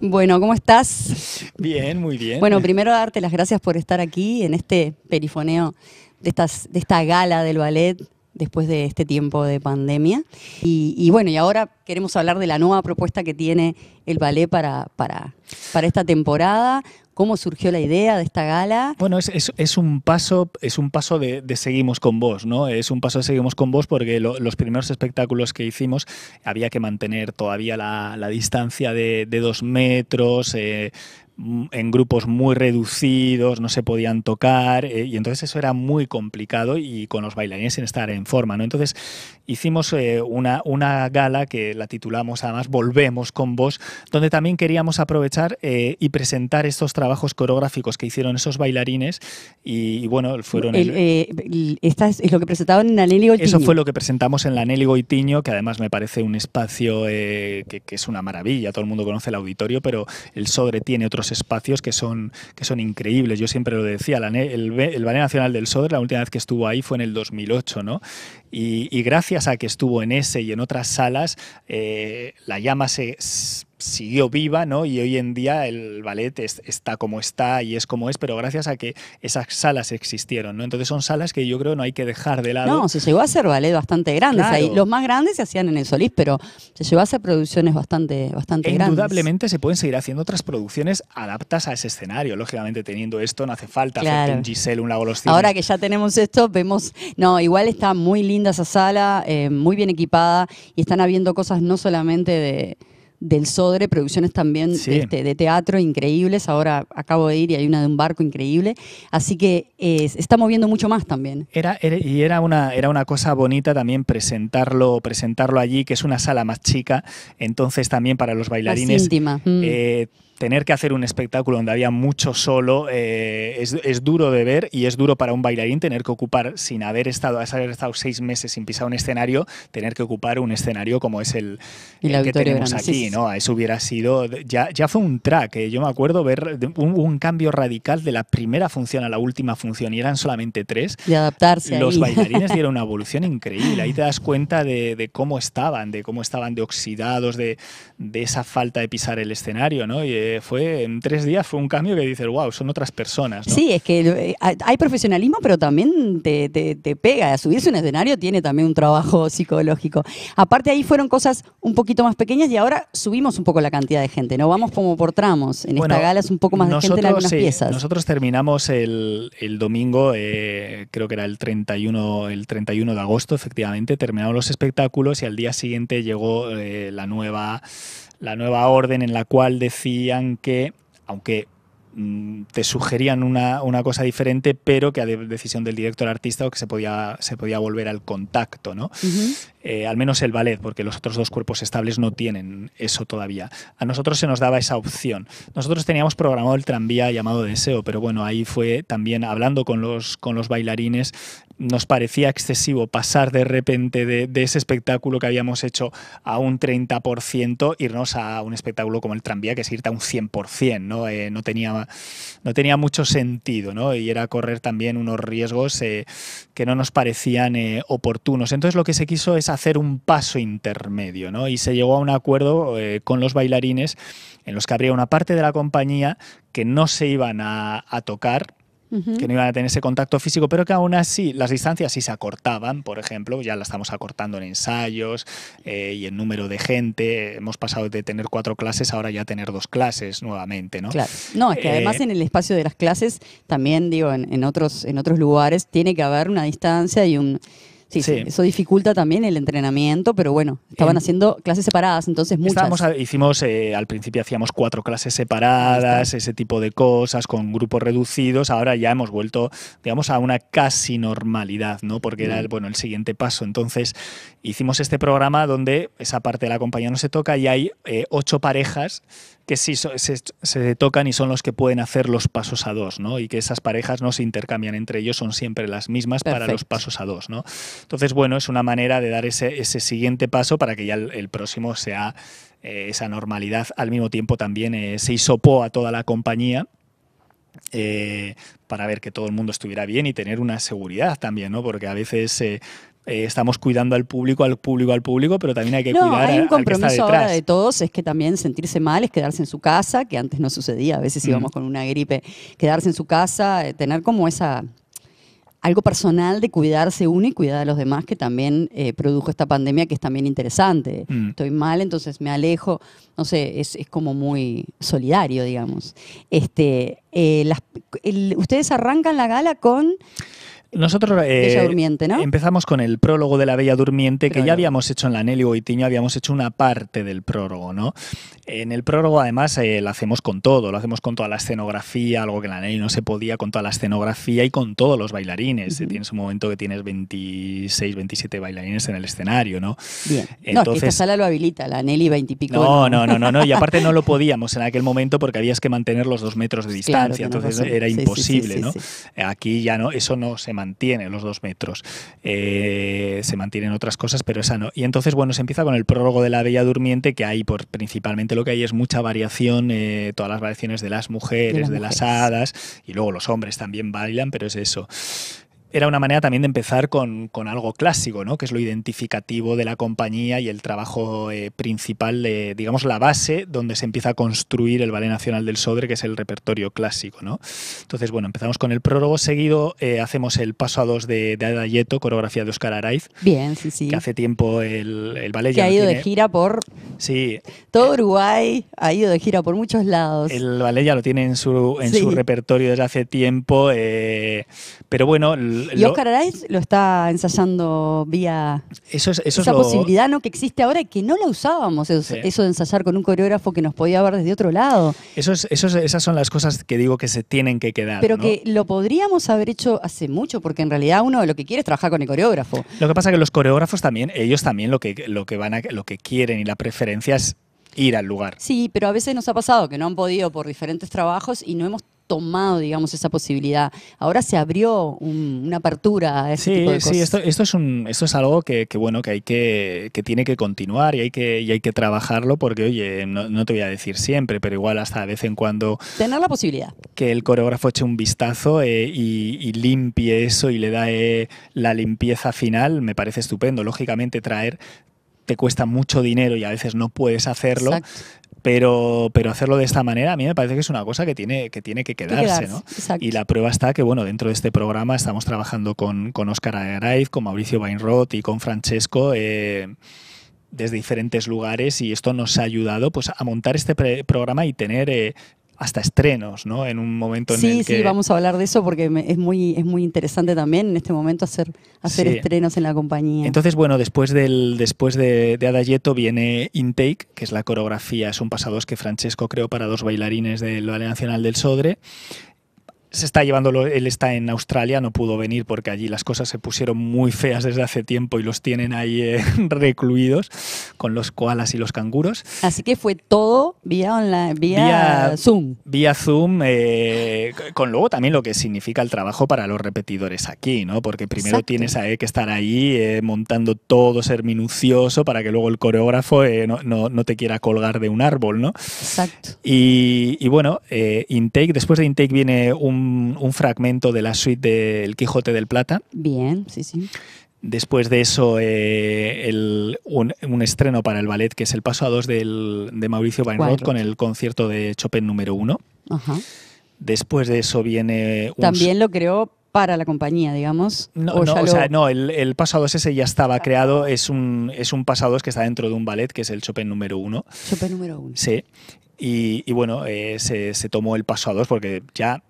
Bueno, ¿cómo estás? Bien, muy bien. Bueno, primero darte las gracias por estar aquí en este perifoneo de, de esta gala del ballet después de este tiempo de pandemia. Y, bueno, y ahora queremos hablar de la nueva propuesta que tiene el ballet para, para, para esta temporada, cómo surgió la idea de esta gala. Bueno, es, un paso, es un paso de, Seguimos con vos, ¿no? Es un paso de Seguimos con vos porque los primeros espectáculos que hicimos había que mantener todavía la, distancia de, dos metros, eh, en grupos muy reducidos, no se podían tocar, eh, y entonces eso era muy complicado y con los bailarines sin estar en forma. ¿no? Entonces hicimos eh, una, una gala que la titulamos además Volvemos con vos, donde también queríamos aprovechar eh, y presentar estos trabajos coreográficos que hicieron esos bailarines y, bueno, fueron... esta es, lo que presentaban en la y Eso fue lo que presentamos en la Nelly Goitiño, que además me parece un espacio que, es una maravilla, todo el mundo conoce el auditorio, pero el sobre tiene otros espacios que son, que son increíbles. Yo siempre lo decía, el, el Ballet Nacional del Sodre, la última vez que estuvo ahí fue en el 2008, ¿no? Y, gracias a que estuvo en ese y en otras salas, eh, la llama se siguió viva, ¿no? Y hoy en día el ballet está como está y es como es, pero gracias a que esas salas existieron, ¿no? Entonces son salas que yo creo no hay que dejar de lado. No, se llegó a hacer ballet bastante grande. Los más grandes se hacían en el Solís, pero se llegó a hacer producciones bastante, bastante grandes. Indudablemente se pueden seguir haciendo otras producciones adaptas a ese escenario. Lógicamente, teniendo esto no hace falta hacer un Giselle, un Lago Los Ahora que ya tenemos esto, vemos... No, igual está muy linda esa sala, eh, muy bien equipada y están habiendo cosas no solamente de del Sodre, producciones también este, de teatro increíbles. Ahora acabo de ir y hay una de un barco increíble. Así que eh, está moviendo mucho más también. Era, y era una, era una cosa bonita también presentarlo, presentarlo allí, que es una sala más chica. Entonces también para los bailarines tener que hacer un espectáculo donde había mucho solo eh, es, duro de ver y es duro para un bailarín tener que ocupar, sin haber estado, haber estado seis meses sin pisar un escenario, tener que ocupar un escenario como es el, que tenemos aquí, ¿no? Eso hubiera sido, ya, ya fue un track, ¿eh? yo me acuerdo ver un, cambio radical de la primera función a la última función y eran solamente tres. Y adaptarse. Los bailarines dieron una evolución increíble, ahí te das cuenta de, cómo estaban, de cómo estaban de oxidados, de, de esa falta de pisar el escenario, ¿no? fue en tres días fue un cambio que dices, wow, son otras personas. Sí, es que eh, hay profesionalismo, pero también te, te, pega. Subirse un escenario tiene también un trabajo psicológico. Aparte ahí fueron cosas un poquito más pequeñas y ahora subimos un poco la cantidad de gente, ¿no? Vamos como por tramos. En esta gala es un poco más de gente en algunas piezas. Nosotros terminamos el, domingo, eh, creo que era el 31, el 31 de agosto, efectivamente, terminamos los espectáculos y al día siguiente llegó eh, la nueva la nueva orden en la cual decían que, aunque mm, te sugerían una, cosa diferente, pero que a decisión del director artista o que se podía, se podía volver al contacto, ¿no? Eh, al menos el ballet, porque los otros dos cuerpos estables no tienen eso todavía. A nosotros se nos daba esa opción. Nosotros teníamos programado el tranvía llamado Deseo, pero bueno, ahí fue también hablando con los, con los bailarines, nos parecía excesivo pasar de repente de, ese espectáculo que habíamos hecho a un 30%, irnos a un espectáculo como el tranvía, que es irte a un 100%, ¿no? Eh, no, tenía, no tenía mucho sentido, ¿no? Y era correr también unos riesgos eh, que no nos parecían eh, oportunos. Entonces lo que se quiso es hacer un paso intermedio, ¿no? Y se llegó a un acuerdo con los bailarines en los que habría una parte de la compañía que no se iban a tocar que no iban a tener ese contacto físico, pero que aún así las distancias sí se acortaban, por ejemplo, ya las estamos acortando en ensayos eh, y en número de gente, hemos pasado de tener cuatro clases ahora ya tener dos clases nuevamente, ¿no? Claro, no, es que además eh, en el espacio de las clases, también digo, en, otros, en otros lugares, tiene que haber una distancia y un Sí, sí, eso dificulta también el entrenamiento, pero bueno, estaban haciendo clases separadas, entonces muchas. hicimos, eh, al principio hacíamos cuatro clases separadas, ese tipo de cosas, con grupos reducidos, ahora ya hemos vuelto, digamos, a una casi normalidad, ¿no? Porque era, el, mm. bueno, el siguiente paso. Entonces, hicimos este programa donde esa parte de la compañía no se toca y hay eh, ocho parejas que sí se, se, tocan y son los que pueden hacer los pasos a dos, ¿no? Y que esas parejas no se intercambian entre ellos, son siempre las mismas para los pasos a dos, ¿no? Entonces, bueno, es una manera de dar ese, siguiente paso para que ya el, próximo sea eh, esa normalidad. Al mismo tiempo también eh, se hisopó a toda la compañía. Eh, para ver que todo el mundo estuviera bien y tener una seguridad también, ¿no? Porque a veces estamos cuidando al público, al público, al público, pero también hay que cuidar hay un compromiso ahora de todos, es que también sentirse mal es quedarse en su casa, que antes no sucedía, a veces íbamos mm. con una gripe, quedarse en su casa, tener como esa algo personal de cuidarse uno y cuidar a los demás que también eh, produjo esta pandemia que es también interesante. Mm. Estoy mal, entonces me alejo. No sé, es, como muy solidario, digamos. Este, eh, las, ustedes arrancan la gala con nosotros eh, empezamos con el prólogo de la Bella Durmiente, que ya habíamos hecho en la Nelly Goitiño, habíamos hecho una parte del prólogo, ¿no? En el prólogo, además, eh, lo hacemos con todo, lo hacemos con toda la escenografía, algo que en la Nelly no se podía, con toda la escenografía y con todos los bailarines. Tienes un momento que tienes 26, 27 bailarines en el escenario, ¿no? Entonces, esta sala lo habilita, la Nelly 20 y pico. No, no, no, no, y aparte no lo podíamos en aquel momento porque habías que mantener los dos metros de distancia, entonces era imposible, Aquí ya no, eso no se mantiene mantiene los dos metros. Eh, se mantienen otras cosas, pero esa no. Y entonces, bueno, se empieza con el prólogo de la Bella Durmiente, que hay por, principalmente lo que hay es mucha variación, eh, todas las variaciones de las mujeres, de las hadas, y luego los hombres también bailan, pero es eso era una manera también de empezar con, algo clásico, ¿no? que es lo identificativo de la compañía y el trabajo eh, principal, digamos, la base donde se empieza a construir el Ballet Nacional del Sodre, que es el repertorio clásico. ¿no? Entonces, bueno, empezamos con el prólogo seguido, eh, hacemos el paso a dos de, de Ada coreografía de Oscar Araiz. Bien, sí, sí. Que hace tiempo el, el ballet que ya ha ido de gira por... Sí. Todo Uruguay ha ido de gira por muchos lados. El ballet ya lo tiene en su, en su repertorio desde hace tiempo, eh, pero bueno y Oscar Araiz lo está ensayando vía eso esa posibilidad ¿no? que existe ahora y que no lo usábamos, eso, de ensayar con un coreógrafo que nos podía ver desde otro lado. Eso eso esas son las cosas que digo que se tienen que quedar. Pero que lo podríamos haber hecho hace mucho, porque en realidad uno lo que quiere es trabajar con el coreógrafo. Lo que pasa es que los coreógrafos también, ellos también lo que, lo que, van a, lo que quieren y la preferencia es ir al lugar. Sí, pero a veces nos ha pasado que no han podido por diferentes trabajos y no hemos tomado, digamos, esa posibilidad. Ahora se abrió una apertura a ese sí, Sí, esto, es, un, algo que, bueno, que, hay que, tiene que continuar y hay que, trabajarlo porque, oye, no, te voy a decir siempre, pero igual hasta de vez en cuando... Tener la posibilidad. Que el coreógrafo eche un vistazo eh, y, limpie eso y le da la limpieza final, me parece estupendo. Lógicamente traer te cuesta mucho dinero y a veces no puedes hacerlo. Pero, pero hacerlo de esta manera a mí me parece que es una cosa que tiene que, tiene que quedarse. ¿no? Y la prueba está que bueno dentro de este programa estamos trabajando con, con Oscar Araiz, con Mauricio Bainroth y con Francesco. Eh, desde diferentes lugares y esto nos ha ayudado pues, a montar este programa y tener eh, hasta estrenos, ¿no? En un momento en el que... Sí, sí, vamos a hablar de eso porque es muy, es muy interesante también en este momento hacer, hacer estrenos en la compañía. Entonces, bueno, después, del, después de, de Adagietto viene Intake, que es la coreografía, Es un pasados que Francesco creó para dos bailarines del Ballet Nacional del Sodre se está llevándolo, él está en Australia, no pudo venir porque allí las cosas se pusieron muy feas desde hace tiempo y los tienen ahí eh, recluidos con los koalas y los canguros. Así que fue todo vía vía, Zoom. Vía Zoom, eh, con luego también lo que significa el trabajo para los repetidores aquí, ¿no? Porque primero tienes que estar ahí eh, montando todo, ser minucioso para que luego el coreógrafo no, no, no, te quiera colgar de un árbol, ¿no? Exacto. Y, y bueno, Intake, después de Intake viene un un, fragmento de la suite del Quijote del Plata. Bien, sí, sí. Después de eso, eh, un, estreno para el ballet, que es el paso a dos de Mauricio Weinroth con el concierto de Chopin número uno. Después de eso viene... También lo creó para la compañía, digamos. No, no el, paso a dos ese ya estaba creado, es un, es un paso a dos que está dentro de un ballet, que es el Chopin número uno. Chopin número uno. Sí. Y, bueno, eh, se, se tomó el paso a dos porque ya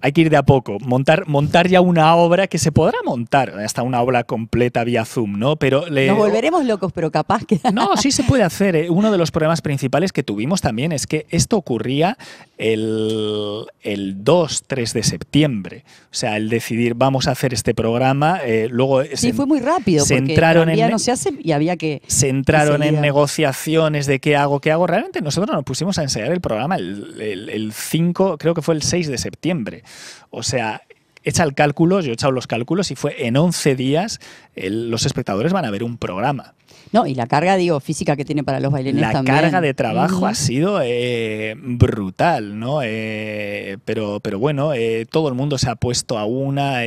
hay que ir de a poco. Montar, montar ya una obra que se podrá montar, hasta una obra completa vía Zoom, ¿no? Pero le... Nos volveremos locos, pero capaz que. No, sí se puede hacer. ¿eh? Uno de los problemas principales que tuvimos también es que esto ocurría el, el 2-3 de septiembre. O sea, el decidir vamos a hacer este programa, eh, luego. Eh, sí, fue muy rápido. Se entraron en. no se hace y había que. Se en negociaciones de qué hago, qué hago. Realmente nosotros nos pusimos a ensayar el programa el, el, el 5, creo que fue el 6 de septiembre. O sea, hecha el cálculo, yo he echado los cálculos y fue en 11 días los espectadores van a ver un programa. No, y la carga, digo, física que tiene para los bailarines también. La carga de trabajo ha sido eh, brutal, ¿no? Eh, pero, pero bueno, eh, todo el mundo se ha puesto a una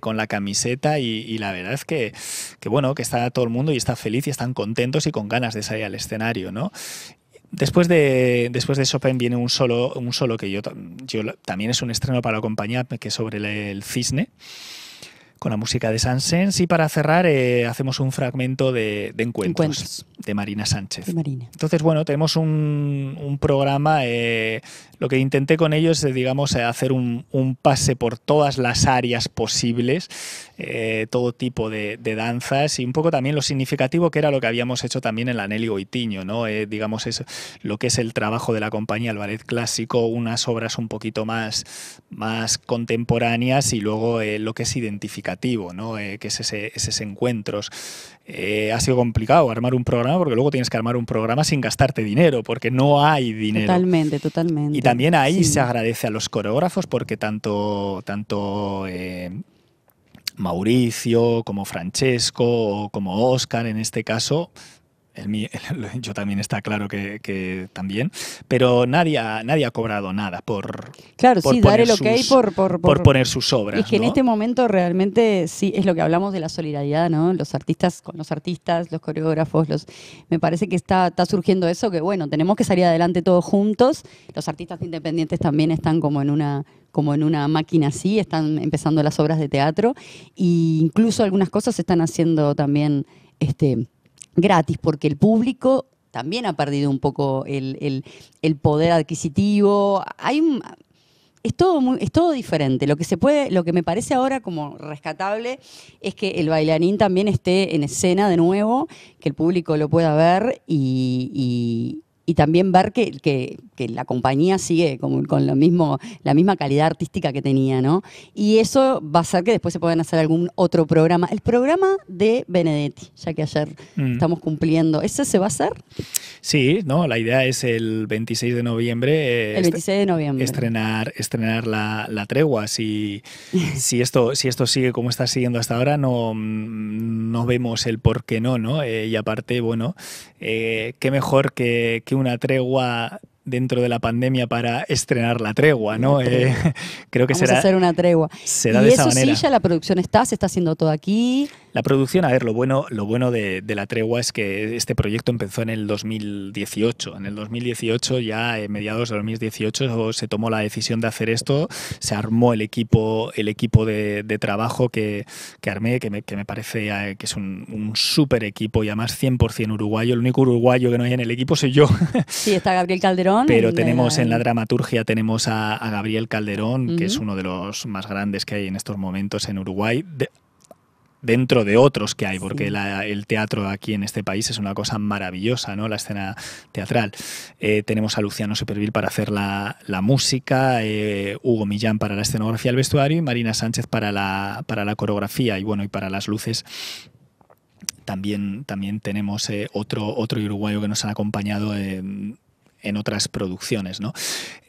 con la camiseta y, la verdad es que, que, bueno, que está todo el mundo y está feliz y están contentos y con ganas de salir al escenario, ¿no? Después de, después de Chopin viene un solo, un solo que yo, yo también es un estreno para acompañarme que es sobre el, cisne, con la música de Sansens. Y para cerrar, eh, hacemos un fragmento de, encuentros de Marina Sánchez. Entonces, bueno, tenemos un, programa, eh, lo que intenté con ellos es, digamos, hacer un, pase por todas las áreas posibles, eh, todo tipo de, danzas y un poco también lo significativo que era lo que habíamos hecho también en la Nelly Goitiño, ¿no? Eh, digamos, es lo que es el trabajo de la compañía, el clásico, unas obras un poquito más, más contemporáneas y luego lo que es identificativo, ¿no? que es, ese, encuentros. ha sido complicado armar un programa porque luego tienes que armar un programa sin gastarte dinero, porque no hay dinero. Totalmente, totalmente. Y también ahí se agradece a los coreógrafos, porque tanto, tanto eh, Mauricio como Francesco o como Oscar en este caso yo también está claro que, también, pero nadie ha, nadie ha cobrado nada por, claro, sí, dar el por, poner sus obras. Es que en este momento realmente sí, es lo que hablamos de la solidaridad, ¿no? Los artistas con los artistas, los coreógrafos, los me parece que está, está surgiendo eso, que bueno, tenemos que salir adelante todos juntos. Los artistas independientes también están como en una como en una máquina así, están empezando las obras de teatro e incluso algunas cosas se están haciendo también este, gratis, porque el público también ha perdido un poco el, poder adquisitivo. Hay es todo es todo diferente. Lo que se puede, lo que me parece ahora como rescatable es que el bailarín también esté en escena de nuevo, que el público lo pueda ver y, y también ver que, que, la compañía sigue con, con, lo mismo, la misma calidad artística que tenía, ¿no? Y eso va a ser que después se puedan hacer algún otro programa. El programa de Benedetti, ya que ayer mm. estamos cumpliendo. ¿Ese se va a hacer? Sí, no, la idea es el 26 de noviembre. 26 eh, de noviembre. Estrenar, estrenar la, tregua. Si, si, esto, si esto sigue como está siguiendo hasta ahora, no, mm, vemos el por qué no, ¿no? Eh, y aparte, bueno, eh, qué mejor que una tregua dentro de la pandemia para estrenar la tregua, ¿no? Eh, creo que Vamos será. a hacer una tregua. Será y de eso manera. sí, ya la producción está, se está haciendo todo aquí. La producción, a ver, lo bueno, lo bueno de, la tregua es que este proyecto empezó en el 2018. En el 2018, ya en eh, mediados de 2018, se tomó la decisión de hacer esto, se armó el equipo, el equipo de, trabajo que, armé, que me, parece eh, que es un, un súper equipo y además 100% uruguayo. El único uruguayo que no hay en el equipo soy yo. Sí, está Gabriel Calderón pero tenemos en la dramaturgia tenemos a, Gabriel Calderón, que es uno de los más grandes que hay en estos momentos en Uruguay. dentro de otros que hay, porque el teatro aquí en este país es una cosa maravillosa, ¿no? La escena teatral. Eh, tenemos a Luciano Supervil para hacer la, música, eh, Hugo Millán para la escenografía del vestuario y Marina Sánchez para la, para la coreografía y bueno, y para las luces. También, también tenemos eh, otro, otro uruguayo que nos ha acompañado en otras producciones. ¿no?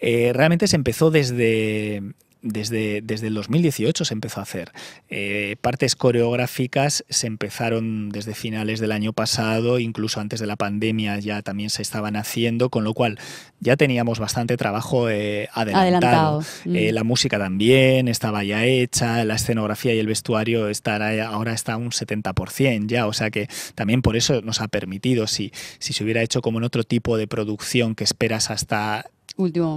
Eh, realmente se empezó desde, desde, el 2018 se empezó a hacer. Eh, partes coreográficas se empezaron desde finales del año pasado, incluso antes de la pandemia ya también se estaban haciendo, con lo cual ya teníamos bastante trabajo eh, adelantado. Eh, mm. la música también estaba ya hecha, la escenografía y el vestuario estará, ahora está un 70% ya, o sea que también por eso nos ha permitido, si, si se hubiera hecho como en otro tipo de producción que esperas hasta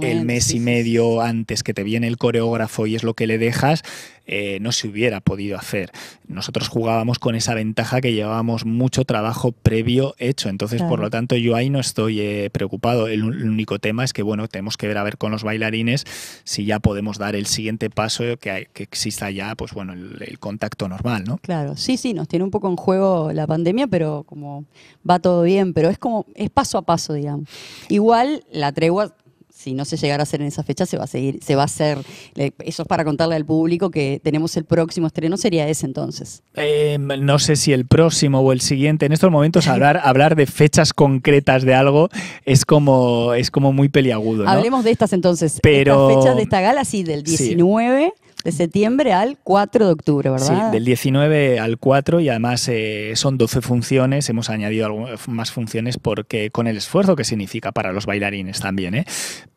el mes y medio antes que te viene el coreógrafo y es lo que le dejas, eh, no se hubiera podido hacer. Nosotros jugábamos con esa ventaja que llevábamos mucho trabajo previo hecho, entonces por lo tanto yo ahí no estoy eh, preocupado. El, único tema es que bueno, tenemos que ver a ver con los bailarines si ya podemos dar el siguiente paso que, exista ya pues bueno, el, el contacto normal, ¿no? Claro, sí, sí, nos tiene un poco en juego la pandemia, pero como va todo bien, pero es como es paso a paso, digamos. Igual la tregua si no se llegara a hacer en esa fecha, se va a seguir, se va a hacer. Eso es para contarle al público que tenemos el próximo estreno, sería ese entonces. Em, no sé si el próximo o el siguiente. En estos momentos hablar, hablar de fechas concretas de algo es como, es como muy peliagudo. Hablemos de estas entonces. Pero... fechas de esta gala, sí, del 19 de septiembre al 4 de octubre, ¿verdad? Sí, del 19 al 4 y además eh, son 12 funciones, hemos añadido más funciones porque con el esfuerzo que significa para los bailarines también, ¿eh?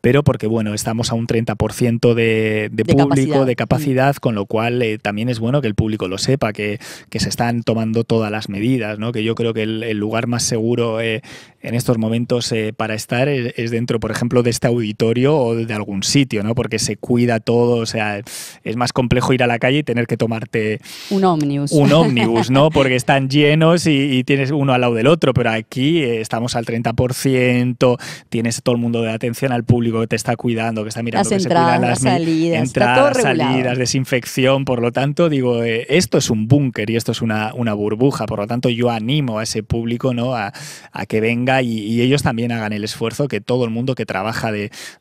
pero porque bueno, estamos a un 30% de, de, público, de capacidad, mm. con lo cual eh, también es bueno que el público lo sepa, que, se están tomando todas las medidas, ¿no? que yo creo que el, lugar más seguro eh, en estos momentos para estar es, dentro, por ejemplo, de este auditorio o de algún sitio, ¿no? porque se cuida todo, o sea, es más complejo ir a la calle y tener que tomarte un ómnibus. Un ómnibus, ¿no? Porque están llenos y, tienes uno al lado del otro, pero aquí eh, estamos al 30%, tienes todo el mundo de atención al público que te está cuidando, que está mirando las que entradas, las salidas, desinfección, por lo tanto digo, eh, esto es un búnker y esto es una, una, burbuja, por lo tanto yo animo a ese público, ¿no? A, que venga y, ellos también hagan el esfuerzo que todo el mundo que trabaja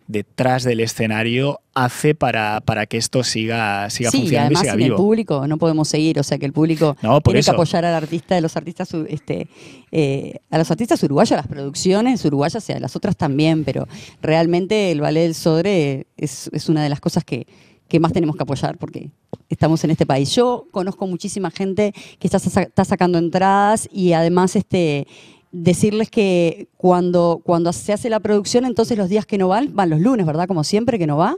detrás del escenario hace para, para que esto siga, siga funcionando y, siga el público no podemos seguir, o sea que el público tiene que apoyar al artista, a los artistas, este, eh, a los artistas uruguayos, a las producciones uruguayas y a las otras también, pero realmente el ballet del Sodre es, una de las cosas que, más tenemos que apoyar porque estamos en este país. Yo conozco muchísima gente que está, está sacando entradas y además este, decirles que cuando, cuando se hace la producción, entonces los días que no van, van los lunes, ¿verdad? Como siempre que no va.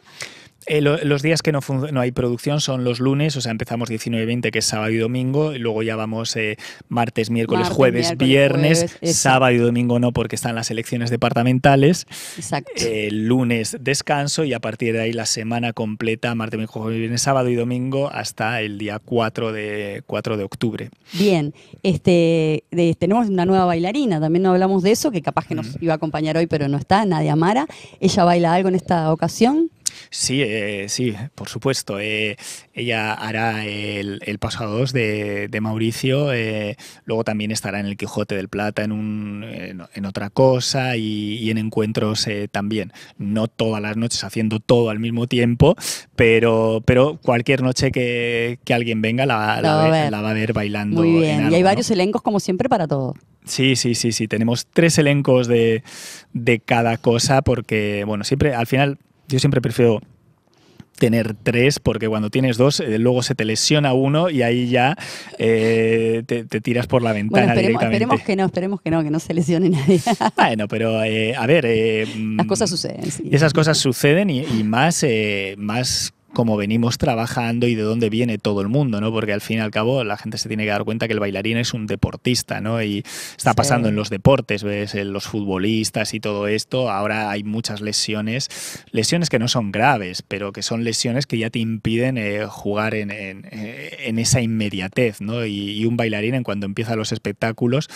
Eh, los días que no, hay producción son los lunes, o sea, empezamos 19 y 20, que es sábado y domingo, y luego ya vamos eh, martes, miércoles, jueves, viernes, sábado y domingo no, porque están las elecciones departamentales. Exacto. Eh, lunes descanso y a partir de ahí la semana completa, martes, miércoles, viernes, sábado y domingo, hasta el día 4 de, 4 de octubre. Bien, este, tenemos una nueva bailarina, también no hablamos de eso, que capaz que nos mm. iba a acompañar hoy, pero no está, Nadia Amara. Ella baila algo en esta ocasión. Sí, eh, sí, por supuesto. Eh, ella hará el, el paso dos de, Mauricio, eh, luego también estará en el Quijote del Plata, en, en, otra cosa y, en encuentros también. No todas las noches haciendo todo al mismo tiempo, pero, pero cualquier noche que, alguien venga la, la, va a ver bailando. Muy bien, y hay varios elencos como siempre para todo. Sí, sí, sí, sí. Tenemos tres elencos de, de cada cosa porque, bueno, siempre al final yo siempre prefiero tener tres, porque cuando tienes dos, eh, luego se te lesiona uno y ahí ya eh, te, tiras por la ventana bueno, esperemos, directamente. Esperemos que no, esperemos que no, que no se lesione nadie. bueno, pero eh, a ver. Eh, Las cosas mm, suceden. Sí. Esas cosas suceden y, y más, más cómo venimos trabajando y de dónde viene todo el mundo, ¿no? Porque al fin y al cabo la gente se tiene que dar cuenta que el bailarín es un deportista, ¿no? Y está pasando en los deportes, ves, en los futbolistas y todo esto. Ahora hay muchas lesiones, lesiones que no son graves, pero que son lesiones que ya te impiden eh, jugar en, eh, en, esa inmediatez, ¿no? Y, un bailarín en cuando empieza los espectáculos,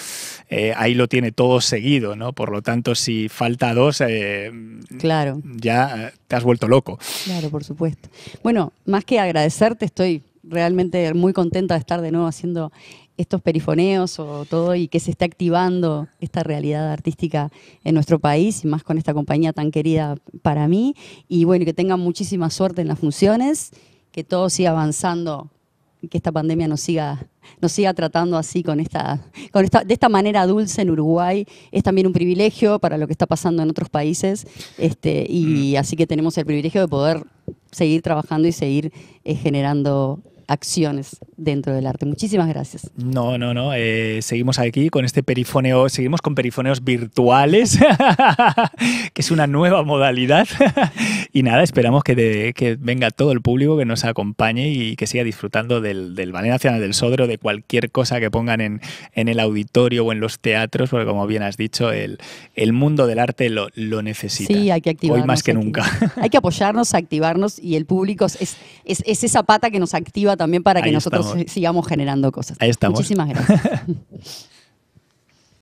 eh, ahí lo tiene todo seguido, ¿no? Por lo tanto, si falta dos, ya te has vuelto loco. Claro, por supuesto. Bueno, más que agradecerte, estoy realmente muy contenta de estar de nuevo haciendo estos perifoneos o todo y que se esté activando esta realidad artística en nuestro país y más con esta compañía tan querida para mí. Y bueno, que tengan muchísima suerte en las funciones, que todo siga avanzando que esta pandemia nos siga, nos siga tratando así con esta, de esta manera dulce en Uruguay. Es también un privilegio para lo que está pasando en otros países. Este, y mm. así que tenemos el privilegio de poder seguir trabajando y seguir eh, generando acciones dentro del arte. Muchísimas gracias. No, no, no. Eh, seguimos aquí con este perifoneo, seguimos con perifoneos virtuales, que es una nueva modalidad y nada, esperamos que, venga todo el público que nos acompañe y que siga disfrutando del, del Ballet Nacional del Sodro, de cualquier cosa que pongan en, el auditorio o en los teatros, porque como bien has dicho, el, el mundo del arte lo, necesita. Sí, hay que activarnos. Hoy más que nunca. Hay que apoyarnos, activarnos y el público es, es, esa pata que nos activa también para que nosotros sigamos generando cosas. Ahí estamos. Muchísimas gracias.